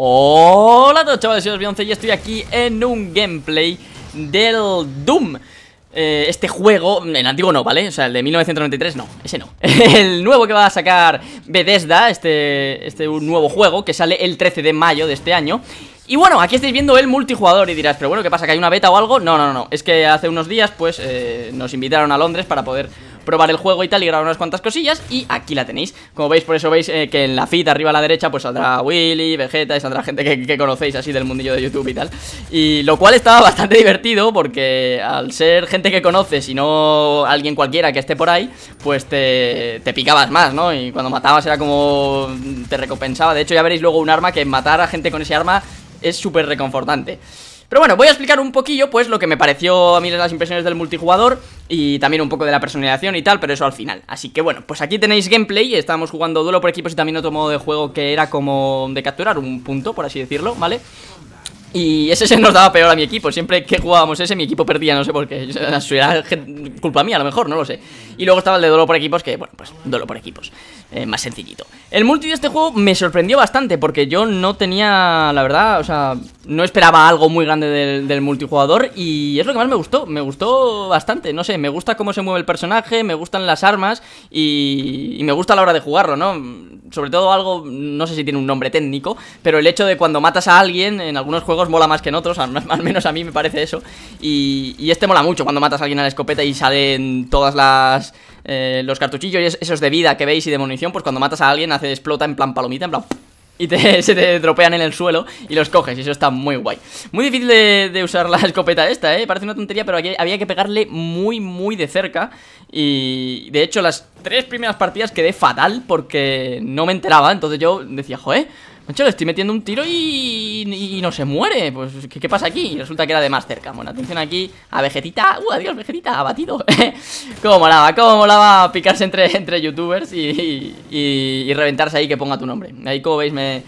Hola a todos chavales, soy Bionce y estoy aquí en un gameplay del Doom eh, Este juego, el antiguo no, ¿vale? O sea, el de 1993 no, ese no El nuevo que va a sacar Bethesda, este, este nuevo juego que sale el 13 de mayo de este año y bueno, aquí estáis viendo el multijugador y dirás, pero bueno, ¿qué pasa? ¿Que hay una beta o algo? No, no, no, es que hace unos días pues eh, nos invitaron a Londres para poder probar el juego y tal y grabar unas cuantas cosillas y aquí la tenéis Como veis, por eso veis eh, que en la feed arriba a la derecha pues saldrá Willy, Vegeta y saldrá gente que, conocéis así del mundillo de YouTube y tal Y lo cual estaba bastante divertido porque al ser gente que conoces y no alguien cualquiera que esté por ahí Pues te, te picabas más, ¿no? Y cuando matabas era como... te recompensaba De hecho ya veréis luego un arma que matar a gente con ese arma es súper reconfortante pero bueno, voy a explicar un poquillo pues lo que me pareció a mí las impresiones del multijugador y también un poco de la personalización y tal, pero eso al final. Así que bueno, pues aquí tenéis gameplay, estábamos jugando duelo por equipos y también otro modo de juego que era como de capturar un punto, por así decirlo, ¿vale? Y ese se nos daba peor a mi equipo. Siempre que jugábamos ese, mi equipo perdía, no sé por qué. Era culpa mía, a lo mejor, no lo sé. Y luego estaba el de duelo por equipos, que, bueno, pues duelo por equipos. Eh, más sencillito. El multi de este juego me sorprendió bastante, porque yo no tenía, la verdad, o sea, no esperaba algo muy grande del, multijugador. Y es lo que más me gustó. Me gustó bastante, no sé, me gusta cómo se mueve el personaje, me gustan las armas y, y me gusta la hora de jugarlo, ¿no? Sobre todo algo, no sé si tiene un nombre técnico, pero el hecho de cuando matas a alguien en algunos juegos mola más que en otros, al, menos a mí me parece eso. Y, este mola mucho cuando matas a alguien a la escopeta y salen todas las. Eh, los cartuchillos y esos de vida que veis y de munición, pues cuando matas a alguien hace explota en plan palomita, en plan y te, se te dropean en el suelo y los coges y eso está muy guay. Muy difícil de, usar la escopeta esta, ¿eh? Parece una tontería, pero había que pegarle muy, muy de cerca y de hecho las tres primeras partidas quedé fatal porque no me enteraba, entonces yo decía, joder... Macho, le estoy metiendo un tiro y, y, no se muere. Pues, ¿qué, pasa aquí? Resulta que era de más cerca. Bueno, atención aquí a Vegetita. ¡Uh, adiós, Vegetita! Abatido. ¿Cómo molaba? ¿Cómo molaba picarse entre, entre youtubers y, y, reventarse ahí que ponga tu nombre? Ahí, como veis, me,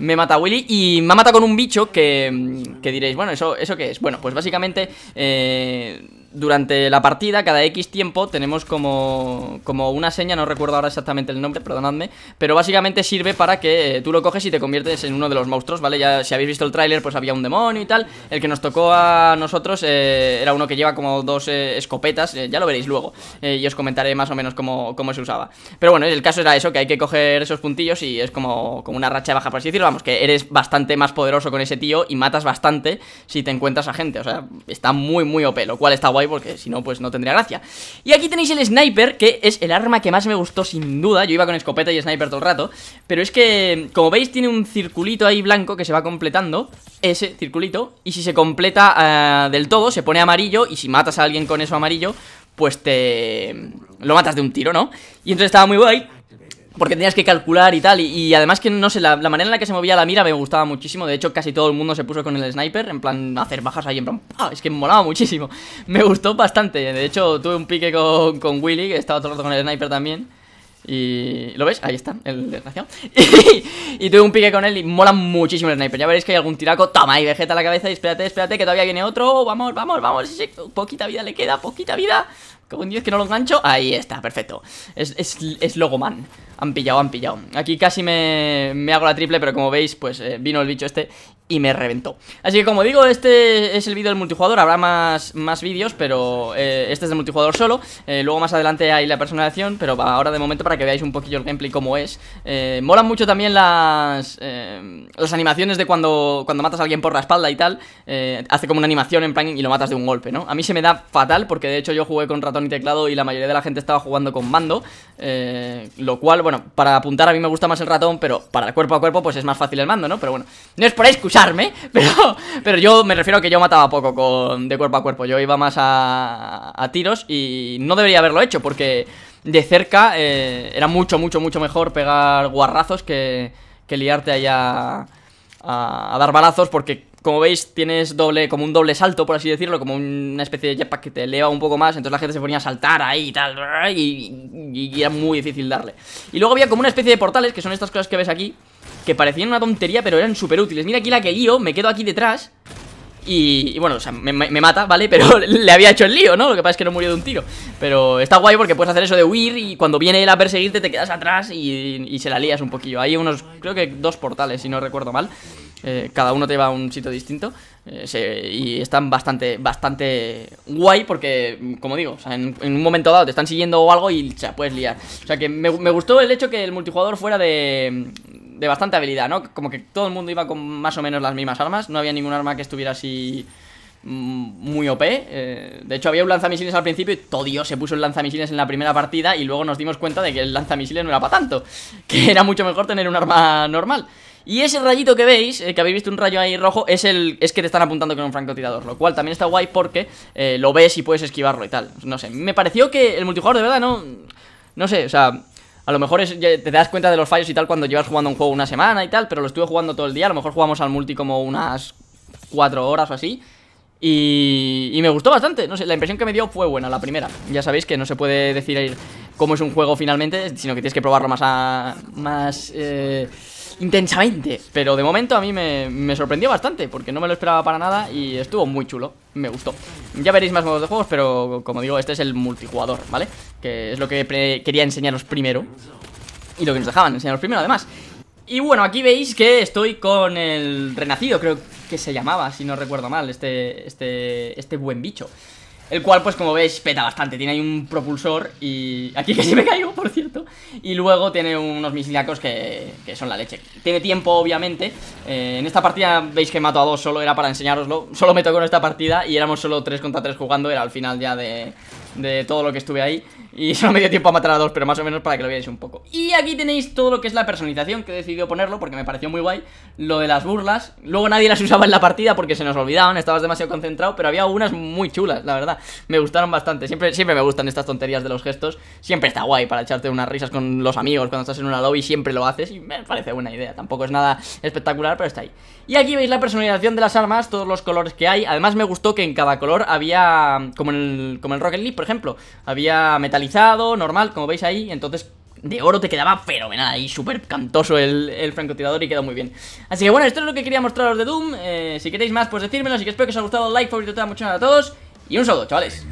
me mata Willy y me ha matado con un bicho que, que diréis, bueno, ¿eso, ¿eso qué es? Bueno, pues básicamente... Eh, durante la partida, cada X tiempo, tenemos como, como una seña, no recuerdo ahora exactamente el nombre, perdonadme, pero básicamente sirve para que eh, tú lo coges y te conviertes en uno de los monstruos, ¿vale? Ya si habéis visto el tráiler, pues había un demonio y tal, el que nos tocó a nosotros eh, era uno que lleva como dos eh, escopetas, ya lo veréis luego, y os comentaré más o menos cómo, se usaba. Pero bueno, el caso era eso, que hay que coger esos puntillos y es como, como una racha baja, por así decirlo, vamos, que eres bastante más poderoso con ese tío y matas bastante si te encuentras a gente, o sea, está muy, muy OP, lo cual está guay porque si no, pues no tendría gracia. Y aquí tenéis el sniper, que es el arma que más me gustó sin duda. Yo iba con escopeta y sniper todo el rato. Pero es que, como veis, tiene un circulito ahí blanco que se va completando. Ese circulito. Y si se completa eh, del todo, se pone amarillo. Y si matas a alguien con eso amarillo, pues te... Lo matas de un tiro, ¿no? Y entonces estaba muy guay porque tenías que calcular y tal. Y, además que, no sé, la, manera en la que se movía la mira me gustaba muchísimo. De hecho, casi todo el mundo se puso con el sniper, en plan, hacer bajas ahí, en plan, ¡pah! es que molaba muchísimo. Me gustó bastante. De hecho, tuve un pique con, Willy, que estaba todo el rato con el sniper también. Y... ¿Lo ves? Ahí está, el desgraciado y, tuve un pique con él y mola muchísimo el sniper Ya veréis que hay algún tiraco, toma y vegeta la cabeza Y espérate, espérate, que todavía viene otro oh, Vamos, vamos, vamos, poquita vida le queda, poquita vida con 10 que no lo engancho. Ahí está, perfecto. Es, Logoman. Han pillado, han pillado. Aquí casi me, hago la triple, pero como veis, pues eh, vino el bicho este y me reventó. Así que como digo, este es el vídeo del multijugador. Habrá más, más vídeos, pero eh, este es del multijugador solo. Eh, luego más adelante hay la personalización, pero ahora de momento para que veáis un poquillo el gameplay como es. molan mucho también las, las animaciones de cuando, cuando matas a alguien por la espalda y tal. hace como una animación en plan y lo matas de un golpe, ¿no? A mí se me da fatal porque de hecho yo jugué contra y teclado y la mayoría de la gente estaba jugando con mando. Eh, lo cual, bueno, para apuntar a mí me gusta más el ratón, pero para cuerpo a cuerpo pues es más fácil el mando, ¿no? Pero bueno, no es por excusarme, pero, pero yo me refiero a que yo mataba poco con, de cuerpo a cuerpo. Yo iba más a, tiros y no debería haberlo hecho porque de cerca eh, era mucho, mucho, mucho mejor pegar guarrazos que, que liarte allá a, dar balazos porque como veis, tienes doble, como un doble salto, por así decirlo, como una especie de jetpack que te eleva un poco más, entonces la gente se ponía a saltar ahí y tal, y, era muy difícil darle. Y luego había como una especie de portales, que son estas cosas que ves aquí, que parecían una tontería, pero eran súper útiles. Mira aquí la que lío, me quedo aquí detrás, y, bueno, o sea, me, mata, ¿vale? Pero le había hecho el lío, ¿no? Lo que pasa es que no murió de un tiro. Pero está guay porque puedes hacer eso de huir y cuando viene él a perseguirte te quedas atrás y, y se la lías un poquillo. Hay unos, creo que dos portales, si no recuerdo mal. Eh, cada uno te va a un sitio distinto. Eh, y están bastante, bastante guay porque, como digo, en, un momento dado te están siguiendo o algo y se puedes liar. O sea que me, me gustó el hecho que el multijugador fuera de, de bastante habilidad, ¿no? Como que todo el mundo iba con más o menos las mismas armas, no había ningún arma que estuviera así mm, muy OP. Eh, de hecho, había un lanzamisiles al principio y todo Dios se puso el lanzamisiles en la primera partida y luego nos dimos cuenta de que el lanzamisiles no era para tanto, que era mucho mejor tener un arma normal. Y ese rayito que veis, eh, que habéis visto un rayo ahí rojo, es el es que te están apuntando con un francotirador, lo cual también está guay porque eh, lo ves y puedes esquivarlo y tal. No sé, me pareció que el multijugador de verdad no... No sé, o sea, a lo mejor es, te das cuenta de los fallos y tal cuando llevas jugando un juego una semana y tal, pero lo estuve jugando todo el día. A lo mejor jugamos al multi como unas cuatro horas o así. Y, me gustó bastante, no sé, la impresión que me dio fue buena, la primera. Ya sabéis que no se puede decir cómo es un juego finalmente, sino que tienes que probarlo más a, más eh, intensamente. Pero de momento a mí me sorprendió bastante, porque no me lo esperaba para nada y estuvo muy chulo me gustó Ya veréis más modos de juegos, pero como digo, este es el multijugador, ¿vale? Que es lo que quería enseñaros primero Y lo que nos dejaban enseñaros primero, además Y bueno, aquí veis que estoy con el Renacido, creo que se llamaba, si no recuerdo mal, este, este, este buen bicho el cual, pues como veis, peta bastante Tiene ahí un propulsor y... Aquí que se me caigo, por cierto y luego tiene unos misilacos que, que son la leche. Tiene tiempo, obviamente. Eh, en esta partida veis que mato a dos solo, era para enseñároslo. Solo me tocó en esta partida y éramos solo 3 contra 3 jugando. Era al final ya de, de todo lo que estuve ahí. Y solo me dio tiempo a matar a dos, pero más o menos para que lo veáis un poco Y aquí tenéis todo lo que es la personalización Que he decidido ponerlo porque me pareció muy guay Lo de las burlas, luego nadie las usaba en la partida Porque se nos olvidaban, estabas demasiado concentrado Pero había unas muy chulas, la verdad Me gustaron bastante, siempre, siempre me gustan estas tonterías de los gestos Siempre está guay para echarte unas risas con los amigos Cuando estás en una lobby siempre lo haces Y me parece buena idea, tampoco es nada espectacular Pero está ahí, y aquí veis la personalización de las armas Todos los colores que hay, además me gustó Que en cada color había, como en el, como en el Rocket League por ejemplo Había metal normal, como veis ahí. Entonces, de oro te quedaba fenomenal Y súper cantoso el, el, francotirador y quedó muy bien. Así que bueno, esto es lo que quería mostraros de Doom. Eh, si queréis más, pues decírmelo. Así que espero que os haya gustado. Like, favorito, mucho a todos. Y un saludo, chavales.